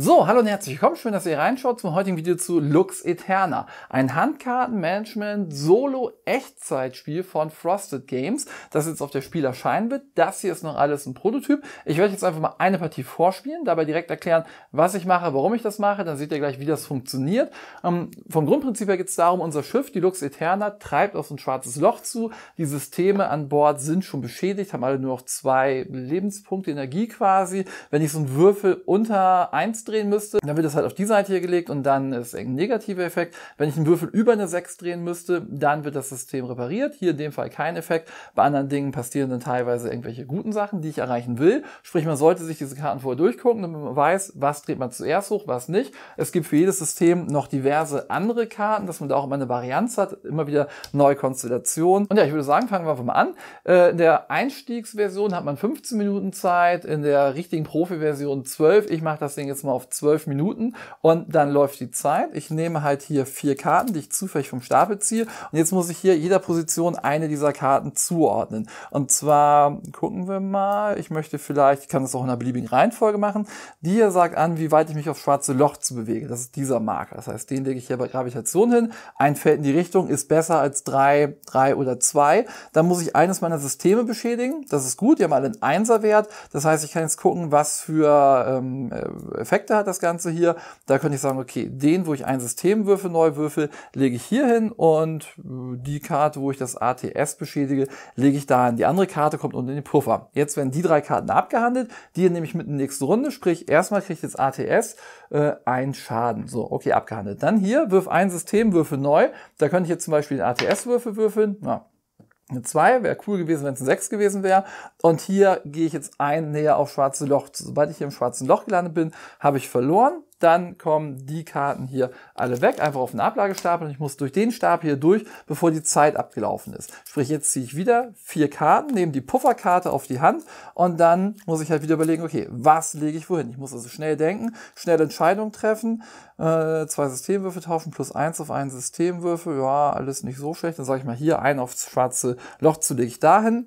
So, hallo und herzlich willkommen. Schön, dass ihr reinschaut zum heutigen Video zu Lux Eterna. Ein Handkartenmanagement solo echtzeitspiel von Frosted Games, das jetzt auf der Spiel erscheinen wird. Das hier ist noch alles ein Prototyp. Ich werde jetzt einfach mal eine Partie vorspielen, dabei direkt erklären, was ich mache, warum ich das mache. Dann seht ihr gleich, wie das funktioniert. Ähm, vom Grundprinzip her geht es darum, unser Schiff, die Lux Eterna, treibt auf so ein schwarzes Loch zu. Die Systeme an Bord sind schon beschädigt, haben alle nur noch zwei Lebenspunkte Energie quasi. Wenn ich so einen Würfel unter eins drehen müsste, dann wird es halt auf die Seite hier gelegt und dann ist ein negativer Effekt. Wenn ich einen Würfel über eine 6 drehen müsste, dann wird das System repariert. Hier in dem Fall kein Effekt. Bei anderen Dingen passieren dann teilweise irgendwelche guten Sachen, die ich erreichen will. Sprich, man sollte sich diese Karten vorher durchgucken, damit man weiß, was dreht man zuerst hoch, was nicht. Es gibt für jedes System noch diverse andere Karten, dass man da auch immer eine Varianz hat, immer wieder neue Konstellationen. Und ja, ich würde sagen, fangen wir einfach mal an. Äh, in der Einstiegsversion hat man 15 Minuten Zeit, in der richtigen Profi-Version 12. Ich mache das Ding jetzt mal auf auf zwölf Minuten und dann läuft die Zeit. Ich nehme halt hier vier Karten, die ich zufällig vom Stapel ziehe und jetzt muss ich hier jeder Position eine dieser Karten zuordnen. Und zwar gucken wir mal, ich möchte vielleicht, ich kann das auch in einer beliebigen Reihenfolge machen, die hier sagt an, wie weit ich mich aufs schwarze Loch zu bewegen. Das ist dieser Marker. Das heißt, den lege ich hier bei Gravitation hin. Ein Feld in die Richtung ist besser als drei, drei oder zwei. Dann muss ich eines meiner Systeme beschädigen. Das ist gut. Die haben alle einen Einserwert. Das heißt, ich kann jetzt gucken, was für ähm, äh, Effekte Effekte hat das Ganze hier. Da könnte ich sagen, okay, den, wo ich ein System Systemwürfel neu würfel, lege ich hier hin und äh, die Karte, wo ich das ATS beschädige, lege ich da hin. Die andere Karte kommt unten in den Puffer. Jetzt werden die drei Karten abgehandelt, die nehme ich mit in die nächste Runde, sprich erstmal kriegt jetzt ATS äh, einen Schaden. So, okay, abgehandelt. Dann hier, wirf ein System, Systemwürfel neu. Da könnte ich jetzt zum Beispiel den ATS-Würfel würfeln. Na, eine 2, wäre cool gewesen, wenn es eine 6 gewesen wäre. Und hier gehe ich jetzt ein näher auf schwarze Loch. Sobald ich hier im schwarzen Loch gelandet bin, habe ich verloren dann kommen die Karten hier alle weg, einfach auf den Ablagestapel und ich muss durch den Stapel hier durch, bevor die Zeit abgelaufen ist. Sprich, jetzt ziehe ich wieder vier Karten, nehme die Pufferkarte auf die Hand und dann muss ich halt wieder überlegen, okay, was lege ich wohin? Ich muss also schnell denken, schnell Entscheidungen treffen, äh, zwei Systemwürfe taufen plus eins auf einen Systemwürfel, ja, alles nicht so schlecht. Dann sage ich mal hier, ein aufs schwarze Loch zu lege ich dahin,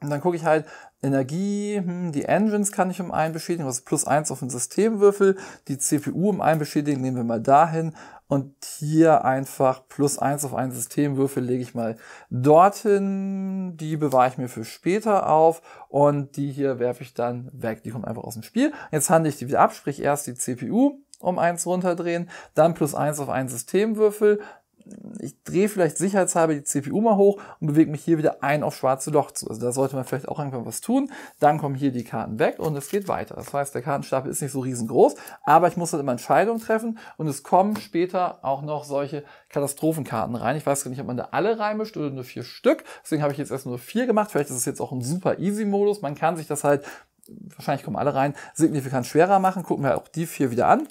und dann gucke ich halt, Energie, hm, die Engines kann ich um einen beschädigen, was plus eins auf den Systemwürfel, die CPU um einen beschädigen, nehmen wir mal dahin und hier einfach plus eins auf einen Systemwürfel lege ich mal dorthin, die bewahre ich mir für später auf und die hier werfe ich dann weg, die kommt einfach aus dem Spiel. Jetzt handle ich die wieder ab, sprich erst die CPU um eins runterdrehen, dann plus eins auf einen Systemwürfel, ich drehe vielleicht sicherheitshalber die CPU mal hoch und bewege mich hier wieder ein auf schwarze Loch zu. Also da sollte man vielleicht auch irgendwann was tun. Dann kommen hier die Karten weg und es geht weiter. Das heißt, der Kartenstapel ist nicht so riesengroß, aber ich muss halt immer Entscheidungen treffen und es kommen später auch noch solche Katastrophenkarten rein. Ich weiß gar nicht, ob man da alle reinmischt oder nur vier Stück. Deswegen habe ich jetzt erst nur vier gemacht. Vielleicht ist es jetzt auch ein super easy-Modus. Man kann sich das halt wahrscheinlich kommen alle rein, signifikant schwerer machen. Gucken wir auch die vier wieder an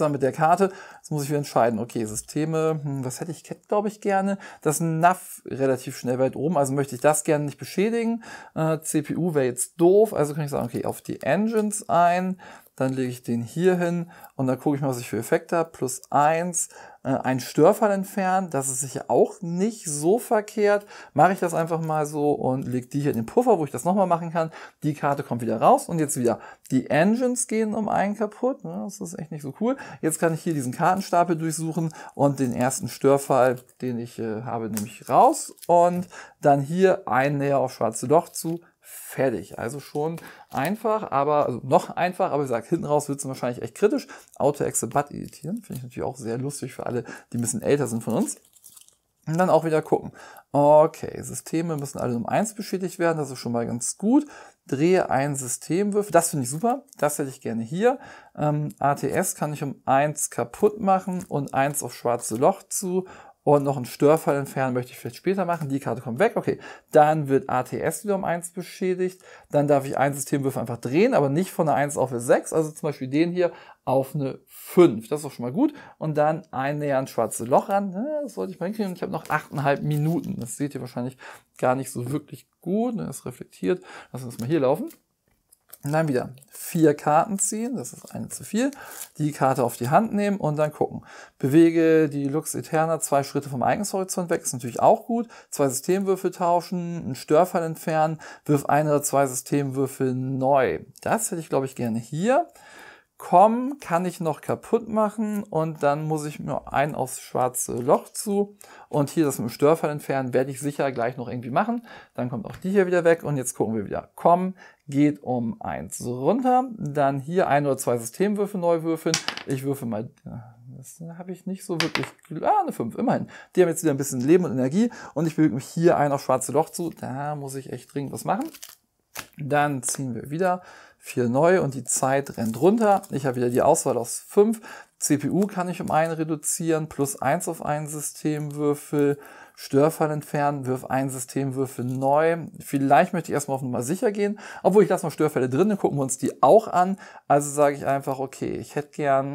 dann mit der Karte. Jetzt muss ich wieder entscheiden, okay, Systeme, hm, was hätte ich, glaube ich, gerne? Das NAV relativ schnell weit oben, also möchte ich das gerne nicht beschädigen. Äh, CPU wäre jetzt doof, also kann ich sagen, okay, auf die Engines ein, dann lege ich den hier hin und dann gucke ich mal, was ich für Effekte habe. Plus 1. Äh, ein Störfall entfernen. Das ist sicher auch nicht so verkehrt. Mache ich das einfach mal so und lege die hier in den Puffer, wo ich das nochmal machen kann. Die Karte kommt wieder raus und jetzt wieder die Engines gehen um einen kaputt. Ne? Das ist echt nicht so cool. Jetzt kann ich hier diesen Kartenstapel durchsuchen und den ersten Störfall, den ich äh, habe, nehme ich raus und dann hier ein Näher auf schwarze Loch zu fertig. Also schon einfach, aber also noch einfach, aber wie gesagt, hinten raus wird es wahrscheinlich echt kritisch. Auto-Exe Butt editieren, finde ich natürlich auch sehr lustig für alle, die ein bisschen älter sind von uns. Und dann auch wieder gucken. Okay, Systeme müssen alle um eins beschädigt werden, das ist schon mal ganz gut. Drehe ein Systemwürfel, das finde ich super, das hätte ich gerne hier. Ähm, ATS kann ich um 1 kaputt machen und 1 auf schwarze Loch zu und noch einen Störfall entfernen möchte ich vielleicht später machen. Die Karte kommt weg, okay. Dann wird ATS wieder um 1 beschädigt. Dann darf ich einen Systemwürfel einfach drehen, aber nicht von einer 1 auf eine 6. Also zum Beispiel den hier auf eine 5. Das ist doch schon mal gut. Und dann ein schwarzes Loch an. Das sollte ich mal hinkriegen. ich habe noch 8,5 Minuten. Das seht ihr wahrscheinlich gar nicht so wirklich gut. Das reflektiert. Lass uns mal hier laufen. Und dann wieder vier Karten ziehen, das ist eine zu viel, die Karte auf die Hand nehmen und dann gucken. Bewege die Lux Eterna zwei Schritte vom Eigenshorizont weg, ist natürlich auch gut. Zwei Systemwürfel tauschen, einen Störfall entfernen, wirf eine oder zwei Systemwürfel neu. Das hätte ich, glaube ich, gerne hier komm, kann ich noch kaputt machen und dann muss ich mir ein aufs schwarze Loch zu und hier das mit dem Störfall entfernen, werde ich sicher gleich noch irgendwie machen. Dann kommt auch die hier wieder weg und jetzt gucken wir wieder. Komm, geht um eins runter, dann hier ein oder zwei Systemwürfe neu würfeln. Ich würfe mal, das habe ich nicht so wirklich, ah, eine 5, immerhin. Die haben jetzt wieder ein bisschen Leben und Energie und ich bewege mich hier ein aufs schwarze Loch zu. Da muss ich echt dringend was machen. Dann ziehen wir wieder vier neu und die Zeit rennt runter. Ich habe wieder die Auswahl aus fünf. CPU kann ich um einen reduzieren, plus eins auf einen Systemwürfel, Störfall entfernen, wirf einen Systemwürfel neu. Vielleicht möchte ich erstmal auf Nummer sicher gehen, obwohl ich lasse mal Störfälle drin, dann gucken wir uns die auch an. Also sage ich einfach, okay, ich hätte gern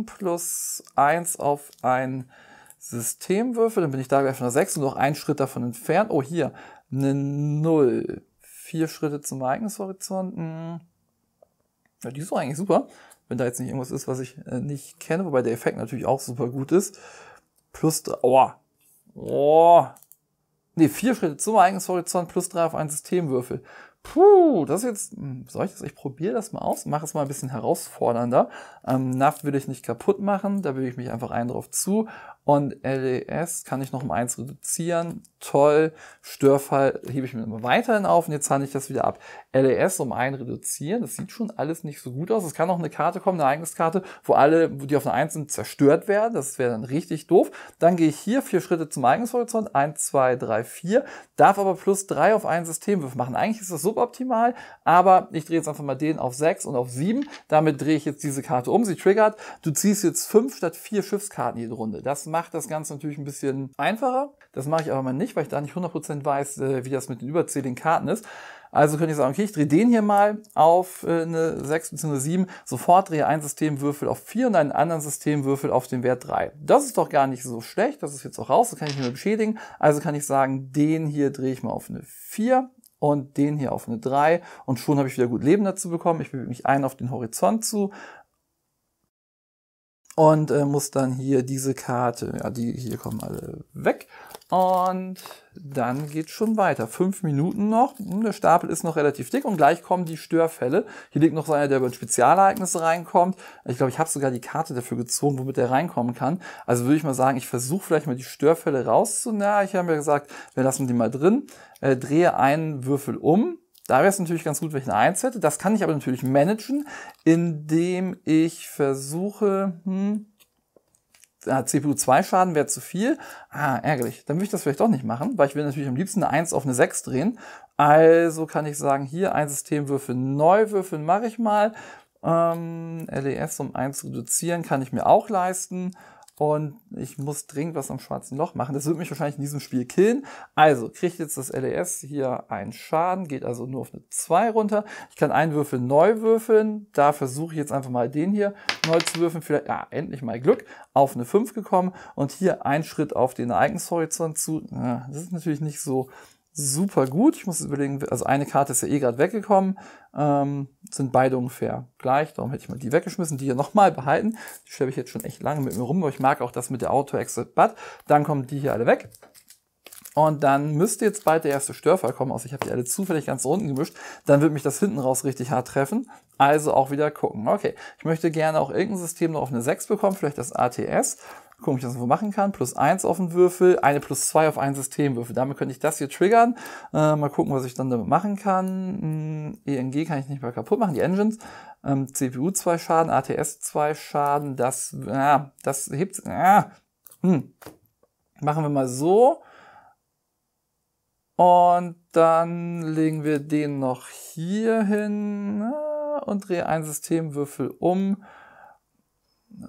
hm, plus eins auf einen Systemwürfel, dann bin ich da gleich von der 6 und noch einen Schritt davon entfernt. Oh, hier, eine 0 vier Schritte zum Ereignishorizont. Hm. Ja, die ist doch eigentlich super, wenn da jetzt nicht irgendwas ist, was ich äh, nicht kenne, wobei der Effekt natürlich auch super gut ist. Plus, aua, oh, nee, vier Schritte zum Ereignishorizont plus drei auf einen Systemwürfel. Puh, das ist jetzt, hm, soll ich das? Ich probiere das mal aus, mache es mal ein bisschen herausfordernder. Ähm, Naft will ich nicht kaputt machen, da will ich mich einfach einen drauf zu. Und LES kann ich noch um eins reduzieren. Toll. Störfall hebe ich mir immer weiterhin auf und jetzt handle ich das wieder ab. LES um einen reduzieren. Das sieht schon alles nicht so gut aus. Es kann auch eine Karte kommen, eine Ereigniskarte, wo alle, die auf einer 1 sind, zerstört werden. Das wäre dann richtig doof. Dann gehe ich hier vier Schritte zum Ereignishorizont. 1, 2, 3, 4. Darf aber plus 3 auf einen Systemwurf machen. Eigentlich ist das suboptimal, aber ich drehe jetzt einfach mal den auf 6 und auf 7. Damit drehe ich jetzt diese Karte um. Sie triggert. Du ziehst jetzt 5 statt 4 Schiffskarten jede Runde. Das macht das Ganze natürlich ein bisschen einfacher. Das mache ich aber mal nicht, weil ich da nicht 100% weiß, äh, wie das mit den überzähligen Karten ist. Also könnte ich sagen, okay, ich drehe den hier mal auf äh, eine 6 bzw. 7, sofort drehe ein Systemwürfel auf 4 und einen anderen Systemwürfel auf den Wert 3. Das ist doch gar nicht so schlecht, das ist jetzt auch raus, das kann ich nicht mehr beschädigen. Also kann ich sagen, den hier drehe ich mal auf eine 4 und den hier auf eine 3 und schon habe ich wieder gut Leben dazu bekommen. Ich bewege mich ein auf den Horizont zu, und äh, muss dann hier diese Karte, ja, die hier kommen alle weg. Und dann geht schon weiter. Fünf Minuten noch. Hm, der Stapel ist noch relativ dick und gleich kommen die Störfälle. Hier liegt noch so einer, der über ein Spezialereignis reinkommt. Ich glaube, ich habe sogar die Karte dafür gezogen, womit er reinkommen kann. Also würde ich mal sagen, ich versuche vielleicht mal die Störfälle rauszunehmen. Ich habe mir gesagt, wir lassen die mal drin. Äh, drehe einen Würfel um da wäre es natürlich ganz gut, wenn ich eine 1 hätte. Das kann ich aber natürlich managen, indem ich versuche, hm, CPU-2-Schaden wäre zu viel. Ah, ärgerlich. Dann würde ich das vielleicht doch nicht machen, weil ich will natürlich am liebsten eine 1 auf eine 6 drehen. Also kann ich sagen, hier ein System würfeln, neu würfeln mache ich mal. Ähm, LES um 1 reduzieren kann ich mir auch leisten und ich muss dringend was am schwarzen Loch machen. Das wird mich wahrscheinlich in diesem Spiel killen. Also kriegt jetzt das LES hier einen Schaden, geht also nur auf eine 2 runter. Ich kann einen Würfel neu würfeln. Da versuche ich jetzt einfach mal den hier neu zu würfeln. Vielleicht, ja, ah, endlich mal Glück. Auf eine 5 gekommen und hier einen Schritt auf den Ereignishorizont zu. Das ist natürlich nicht so super gut. Ich muss überlegen, also eine Karte ist ja eh gerade weggekommen. Ähm, sind beide ungefähr gleich. Darum hätte ich mal die weggeschmissen, die hier nochmal behalten. Die schleppe ich jetzt schon echt lange mit mir rum, aber ich mag auch das mit der Auto-Exit-Bud. Dann kommen die hier alle weg. Und dann müsste jetzt bald der erste Störfall kommen. Also ich habe die alle zufällig ganz unten gemischt. Dann wird mich das hinten raus richtig hart treffen. Also auch wieder gucken. Okay, ich möchte gerne auch irgendein System noch auf eine 6 bekommen, vielleicht das ATS gucken, ob ich das noch machen kann. Plus 1 auf den Würfel, eine plus 2 auf einen Systemwürfel. Damit könnte ich das hier triggern. Äh, mal gucken, was ich dann damit machen kann. Hm, ENG kann ich nicht mehr kaputt machen, die Engines. Ähm, CPU 2 Schaden, ATS 2 Schaden, das, ja, das hebt, ja. Hm. Machen wir mal so. Und dann legen wir den noch hier hin ne, und drehe einen Systemwürfel um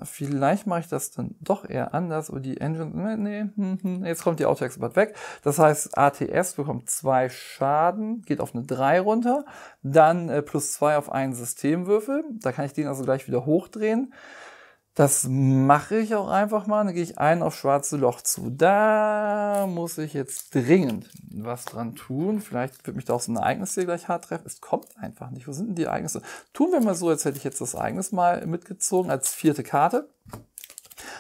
vielleicht mache ich das dann doch eher anders und die Engine, ne, nee, nee, hm, hm, jetzt kommt die Autoexpert weg. Das heißt, ATS bekommt zwei Schaden, geht auf eine 3 runter, dann äh, plus 2 auf einen Systemwürfel. Da kann ich den also gleich wieder hochdrehen. Das mache ich auch einfach mal. Dann gehe ich ein auf schwarze Loch zu. Da muss ich jetzt dringend was dran tun. Vielleicht wird mich da auch so ein Ereignis hier gleich hart treffen. Es kommt einfach nicht. Wo sind denn die Ereignisse? Tun wir mal so, als hätte ich jetzt das Ereignis mal mitgezogen als vierte Karte.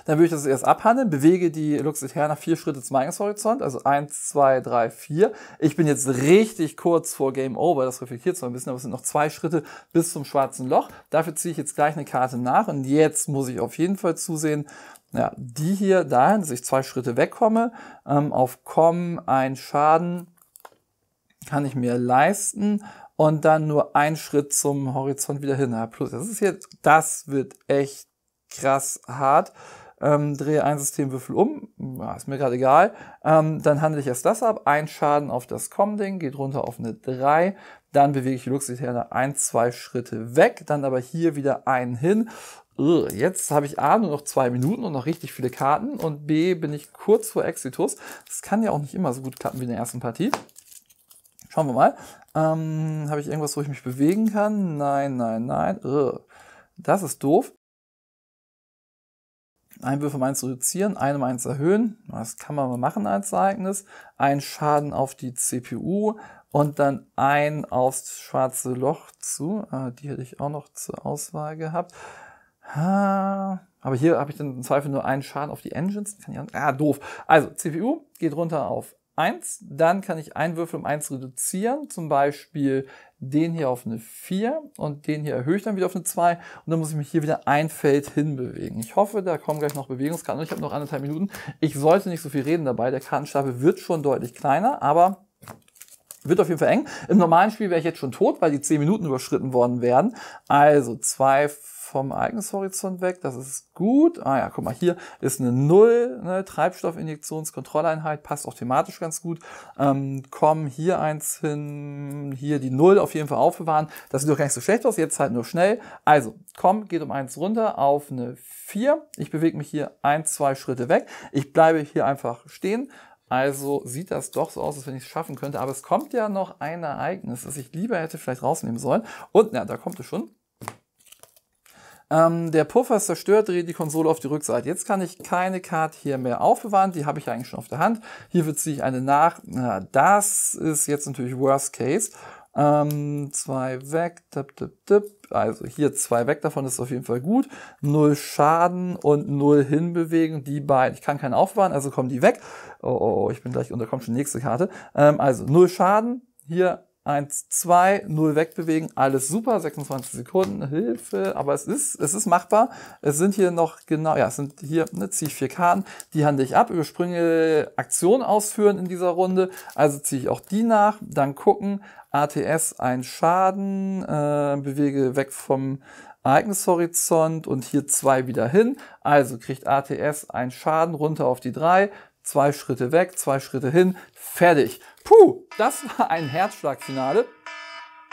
Dann würde ich das erst abhandeln, bewege die Lux Eterna vier Schritte zum Eingangshorizont, also eins, zwei, drei, vier. Ich bin jetzt richtig kurz vor Game Over, das reflektiert zwar ein bisschen, aber es sind noch zwei Schritte bis zum schwarzen Loch. Dafür ziehe ich jetzt gleich eine Karte nach und jetzt muss ich auf jeden Fall zusehen, ja, die hier dahin, dass ich zwei Schritte wegkomme, ähm, auf Kommen ein Schaden kann ich mir leisten und dann nur ein Schritt zum Horizont wieder hin. Ja, plus, das ist jetzt, das wird echt krass hart ähm, drehe ein Systemwürfel um, ist mir gerade egal, ähm, dann handle ich erst das ab, ein Schaden auf das Com-Ding, geht runter auf eine 3, dann bewege ich Luxiterne ein, zwei Schritte weg, dann aber hier wieder einen hin. Jetzt habe ich A nur noch zwei Minuten und noch richtig viele Karten und B bin ich kurz vor Exitus. Das kann ja auch nicht immer so gut klappen wie in der ersten Partie. Schauen wir mal. Ähm, habe ich irgendwas, wo ich mich bewegen kann? Nein, nein, nein. Das ist doof. Einwürfe um eins reduzieren, einen um eins erhöhen. Das kann man mal machen als Ereignis. Ein Schaden auf die CPU und dann ein aufs schwarze Loch zu. Äh, die hätte ich auch noch zur Auswahl gehabt. Aber hier habe ich dann im Zweifel nur einen Schaden auf die Engines. Kann ich ah, doof. Also, CPU geht runter auf 1. Dann kann ich Einwürfe um 1 reduzieren. Zum Beispiel den hier auf eine 4 und den hier erhöhe ich dann wieder auf eine 2 und dann muss ich mich hier wieder ein Feld hinbewegen. Ich hoffe, da kommen gleich noch Bewegungskarten. und Ich habe noch anderthalb Minuten. Ich sollte nicht so viel reden dabei. Der Kartenstapel wird schon deutlich kleiner, aber wird auf jeden Fall eng. Im normalen Spiel wäre ich jetzt schon tot, weil die 10 Minuten überschritten worden wären. Also 2, vom Ereignishorizont weg. Das ist gut. Ah ja, guck mal, hier ist eine Null, ne, Treibstoffinjektionskontrolleinheit, passt auch thematisch ganz gut. Ähm, komm, hier eins hin, hier die Null auf jeden Fall aufbewahren. Das sieht doch gar nicht so schlecht aus, jetzt halt nur schnell. Also, komm, geht um eins runter auf eine vier. Ich bewege mich hier ein, zwei Schritte weg. Ich bleibe hier einfach stehen. Also sieht das doch so aus, als wenn ich es schaffen könnte. Aber es kommt ja noch ein Ereignis, das ich lieber hätte vielleicht rausnehmen sollen. Und na, da kommt es schon. Ähm, der Puffer ist zerstört, dreht die Konsole auf die Rückseite. Jetzt kann ich keine Karte hier mehr aufbewahren, die habe ich eigentlich schon auf der Hand. Hierfür ziehe ich eine nach. Na, das ist jetzt natürlich Worst Case. Ähm, zwei weg, tipp, tipp, tipp. Also hier zwei weg davon ist auf jeden Fall gut. Null Schaden und null hinbewegen. Die beiden, ich kann keinen aufbewahren, also kommen die weg. Oh, oh, oh ich bin gleich unter, kommt schon die nächste Karte. Ähm, also null Schaden, hier 1, 2, 0 wegbewegen, alles super, 26 Sekunden, Hilfe, aber es ist, es ist machbar. Es sind hier noch genau, ja, es sind hier, ne, ziehe ich vier Karten, die handle ich ab, überspringe Aktion ausführen in dieser Runde, also ziehe ich auch die nach, dann gucken, ATS ein Schaden, äh, bewege weg vom Ereignishorizont und hier zwei wieder hin. Also kriegt ATS ein Schaden runter auf die drei zwei Schritte weg, zwei Schritte hin, fertig. Puh, das war ein Herzschlagfinale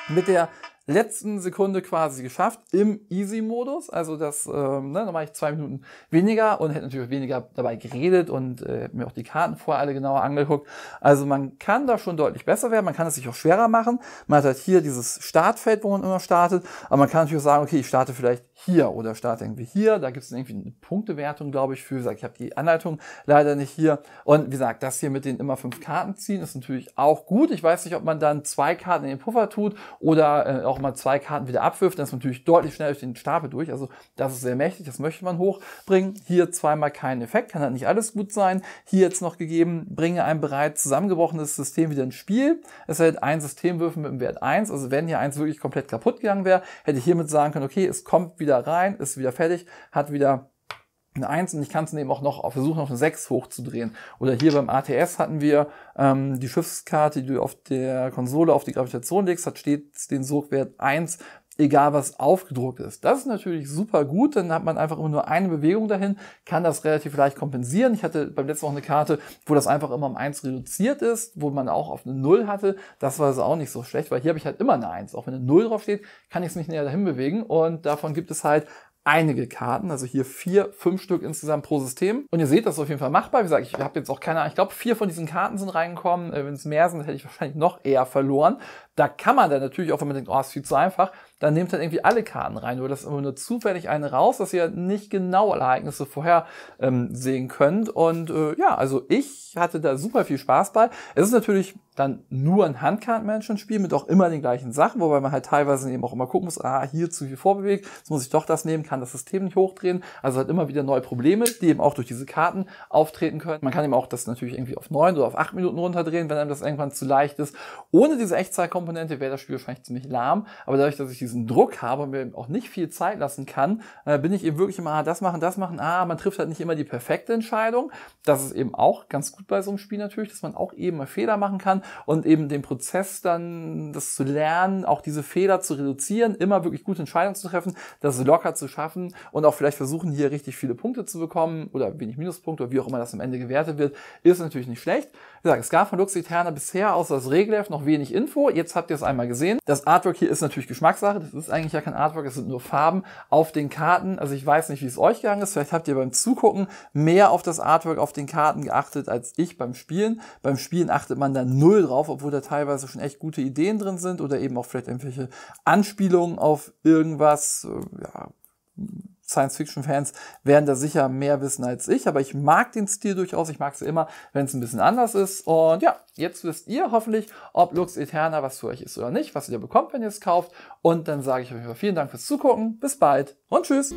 mit der letzten Sekunde quasi geschafft im Easy-Modus. Also das, ähm, ne, da mache ich zwei Minuten weniger und hätte natürlich weniger dabei geredet und äh, mir auch die Karten vorher alle genauer angeguckt. Also man kann da schon deutlich besser werden, man kann es sich auch schwerer machen. Man hat halt hier dieses Startfeld, wo man immer startet, aber man kann natürlich auch sagen, okay, ich starte vielleicht hier oder starte irgendwie hier. Da gibt es irgendwie eine Punktewertung, glaube ich, für. Wie ich habe die Anleitung leider nicht hier. Und wie gesagt, das hier mit den immer fünf Karten ziehen ist natürlich auch gut. Ich weiß nicht, ob man dann zwei Karten in den Puffer tut oder äh, auch mal zwei Karten wieder abwirft. Das ist natürlich deutlich schneller durch den Stapel durch. Also das ist sehr mächtig, das möchte man hochbringen. Hier zweimal keinen Effekt, kann halt nicht alles gut sein. Hier jetzt noch gegeben, bringe ein bereits zusammengebrochenes System wieder ins Spiel. Es hält ein Systemwürfen mit dem Wert eins. Also wenn hier eins wirklich komplett kaputt gegangen wäre, hätte ich hiermit sagen können, okay, es kommt wieder wieder rein, ist wieder fertig, hat wieder eine 1 und ich kann es eben auch noch versuchen, auf eine 6 hochzudrehen. Oder hier beim ATS hatten wir ähm, die Schiffskarte, die du auf der Konsole auf die Gravitation legst, hat stets den Sogwert 1 egal was aufgedruckt ist. Das ist natürlich super gut, dann hat man einfach immer nur eine Bewegung dahin, kann das relativ leicht kompensieren. Ich hatte beim letzten Mal eine Karte, wo das einfach immer um eins reduziert ist, wo man auch auf eine Null hatte. Das war also auch nicht so schlecht, weil hier habe ich halt immer eine Eins. Auch wenn eine Null draufsteht, kann ich es nicht näher dahin bewegen und davon gibt es halt einige Karten, also hier vier, fünf Stück insgesamt pro System. Und ihr seht, das ist auf jeden Fall machbar. Wie gesagt, ich habe jetzt auch keine Ahnung, ich glaube, vier von diesen Karten sind reingekommen. Äh, wenn es mehr sind, hätte ich wahrscheinlich noch eher verloren. Da kann man dann natürlich auch, wenn man denkt, oh, ist viel zu einfach, dann nehmt dann halt irgendwie alle Karten rein oder das immer nur zufällig eine raus, dass ihr nicht genau alle Ereignisse vorher ähm, sehen könnt. Und äh, ja, also ich hatte da super viel Spaß bei. Es ist natürlich dann nur ein Handkartenmanagement-Spiel mit auch immer den gleichen Sachen, wobei man halt teilweise eben auch immer gucken muss, ah, hier zu viel vorbewegt, jetzt muss ich doch das nehmen, kann das System nicht hochdrehen. Also hat immer wieder neue Probleme, die eben auch durch diese Karten auftreten können. Man kann eben auch das natürlich irgendwie auf neun oder auf acht Minuten runterdrehen, wenn einem das irgendwann zu leicht ist. Ohne diese Echtzeit Komponente wäre das Spiel wahrscheinlich ziemlich lahm. Aber dadurch, dass ich diesen Druck habe und mir auch nicht viel Zeit lassen kann, äh, bin ich eben wirklich immer, ah, das machen, das machen, ah, man trifft halt nicht immer die perfekte Entscheidung. Das ist eben auch ganz gut bei so einem Spiel natürlich, dass man auch eben mal Fehler machen kann und eben den Prozess dann, das zu lernen, auch diese Fehler zu reduzieren, immer wirklich gute Entscheidungen zu treffen, das locker zu schaffen und auch vielleicht versuchen, hier richtig viele Punkte zu bekommen oder wenig Minuspunkte oder wie auch immer das am Ende gewertet wird, ist natürlich nicht schlecht. Wie gesagt, es gab von Lux Eterna bisher außer das Regelheft noch wenig Info. Jetzt habt ihr es einmal gesehen. Das Artwork hier ist natürlich Geschmackssache. Das ist eigentlich ja kein Artwork, es sind nur Farben auf den Karten. Also ich weiß nicht, wie es euch gegangen ist. Vielleicht habt ihr beim Zugucken mehr auf das Artwork auf den Karten geachtet als ich beim Spielen. Beim Spielen achtet man da null drauf, obwohl da teilweise schon echt gute Ideen drin sind oder eben auch vielleicht irgendwelche Anspielungen auf irgendwas, äh, ja, Science-Fiction-Fans werden da sicher mehr wissen als ich, aber ich mag den Stil durchaus. Ich mag es immer, wenn es ein bisschen anders ist. Und ja, jetzt wisst ihr hoffentlich, ob Lux Eterna was für euch ist oder nicht, was ihr bekommt, wenn ihr es kauft. Und dann sage ich euch vielen Dank fürs Zugucken. Bis bald und tschüss.